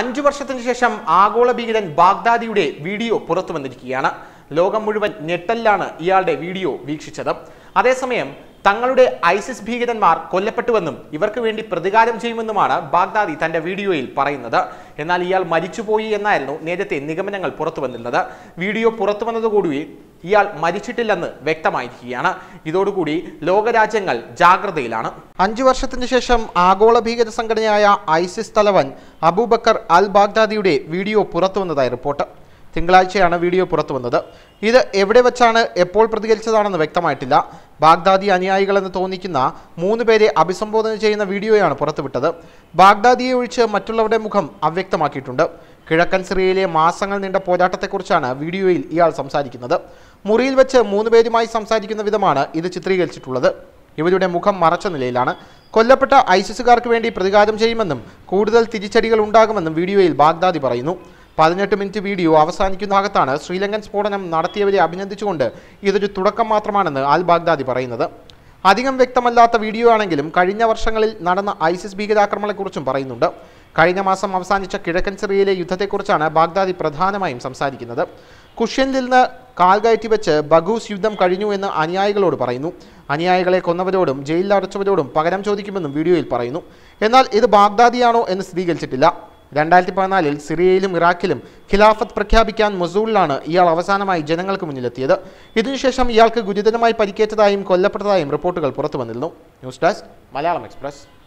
അഞ്ചു വർഷത്തിനു ശേഷം ആഗോള ഭീകരൻ ബാഗ്ദാദിയുടെ വീഡിയോ പുറത്തു വന്നിരിക്കുകയാണ് ലോകം മുഴുവൻ ഞെട്ടലിലാണ് ഇയാളുടെ വീഡിയോ വീക്ഷിച്ചത് അതേസമയം തങ്ങളുടെ ഐസിസ് ഭീകരന്മാർ കൊല്ലപ്പെട്ടുവെന്നും ഇവർക്ക് വേണ്ടി പ്രതികാരം ചെയ്യുമെന്നുമാണ് ബാഗ്ദാദി തന്റെ വീഡിയോയിൽ പറയുന്നത് എന്നാൽ ഇയാൾ മരിച്ചുപോയി എന്നായിരുന്നു നേരത്തെ നിഗമനങ്ങൾ പുറത്തു വന്നിരുന്നത് വീഡിയോ പുറത്തു വന്നതുകൂടി ഇയാൾ മരിച്ചിട്ടില്ലെന്ന് വ്യക്തമായിരിക്കുകയാണ് ഇതോടുകൂടി ലോകരാജ്യങ്ങൾ ജാഗ്രതയിലാണ് അഞ്ചു വർഷത്തിന് ശേഷം ആഗോള ഭീകര സംഘടനയായ ഐസിസ് തലവൻ അബൂബക്കർ അൽ ബാഗ്ദാദിയുടെ വീഡിയോ പുറത്തുവന്നതായി റിപ്പോർട്ട് തിങ്കളാഴ്ചയാണ് വീഡിയോ പുറത്തുവന്നത് ഇത് എവിടെ വെച്ചാണ് എപ്പോൾ പ്രതികരിച്ചതാണെന്ന് വ്യക്തമായിട്ടില്ല ബാഗ്ദാദി അനുയായികളെന്ന് തോന്നിക്കുന്ന മൂന്ന് പേരെ അഭിസംബോധന ചെയ്യുന്ന വീഡിയോയാണ് പുറത്തുവിട്ടത് ബാഗ്ദാദിയെ ഒഴിച്ച് മറ്റുള്ളവരുടെ മുഖം അവ്യക്തമാക്കിയിട്ടുണ്ട് കിഴക്കൻ സിറിയയിലെ മാസങ്ങൾ നീണ്ട പോരാട്ടത്തെക്കുറിച്ചാണ് വീഡിയോയിൽ ഇയാൾ സംസാരിക്കുന്നത് മുറിയിൽ വെച്ച് മൂന്ന് പേരുമായി സംസാരിക്കുന്ന വിധമാണ് ഇത് ചിത്രീകരിച്ചിട്ടുള്ളത് ഇവരുടെ മുഖം മറച്ച നിലയിലാണ് കൊല്ലപ്പെട്ട ഐസിസുകാർക്ക് വേണ്ടി പ്രതികാരം ചെയ്യുമെന്നും കൂടുതൽ തിരിച്ചടികൾ ഉണ്ടാകുമെന്നും വീഡിയോയിൽ ബാഗ്ദാദി പറയുന്നു പതിനെട്ട് മിനിറ്റ് വീഡിയോ അവസാനിക്കുന്നാകത്താണ് ശ്രീലങ്കൻ സ്ഫോടനം നടത്തിയവരെ അഭിനന്ദിച്ചുകൊണ്ട് ഇതൊരു തുടക്കം മാത്രമാണെന്ന് ആൽ ബാഗ്ദാദി പറയുന്നത് അധികം വ്യക്തമല്ലാത്ത വീഡിയോ ആണെങ്കിലും കഴിഞ്ഞ വർഷങ്ങളിൽ നടന്ന ഐസിസ് ഭീകരാക്രമണങ്ങളെക്കുറിച്ചും പറയുന്നുണ്ട് കഴിഞ്ഞ മാസം അവസാനിച്ച കിഴക്കൻ സിറിയയിലെ യുദ്ധത്തെക്കുറിച്ചാണ് ബാഗ്ദാദി പ്രധാനമായും സംസാരിക്കുന്നത് കുഷ്യനിൽ നിന്ന് കാൽകയറ്റി വെച്ച് ബഗൂസ് യുദ്ധം കഴിഞ്ഞു എന്ന് അനുയായികളോട് പറയുന്നു അനുയായികളെ കൊന്നവരോടും ജയിലിൽ അടച്ചവരോടും പകരം ചോദിക്കുമെന്നും വീഡിയോയിൽ പറയുന്നു എന്നാൽ ഇത് ബാഗ്ദാദിയാണോ എന്ന് സ്ഥിരീകരിച്ചിട്ടില്ല രണ്ടായിരത്തി പതിനാലിൽ സിറിയയിലും ഇറാഖിലും ഖിലാഫത്ത് പ്രഖ്യാപിക്കാൻ മൊസൂളിലാണ് ഇയാൾ അവസാനമായി ജനങ്ങൾക്ക് മുന്നിലെത്തിയത് ഇതിനുശേഷം ഇയാൾക്ക് ഗുരുതരമായി പരിക്കേറ്റതായും കൊല്ലപ്പെട്ടതായും റിപ്പോർട്ടുകൾ പുറത്തു വന്നിരുന്നു ന്യൂസ് ഡെസ്ക് മലയാളം എക്സ്പ്രസ്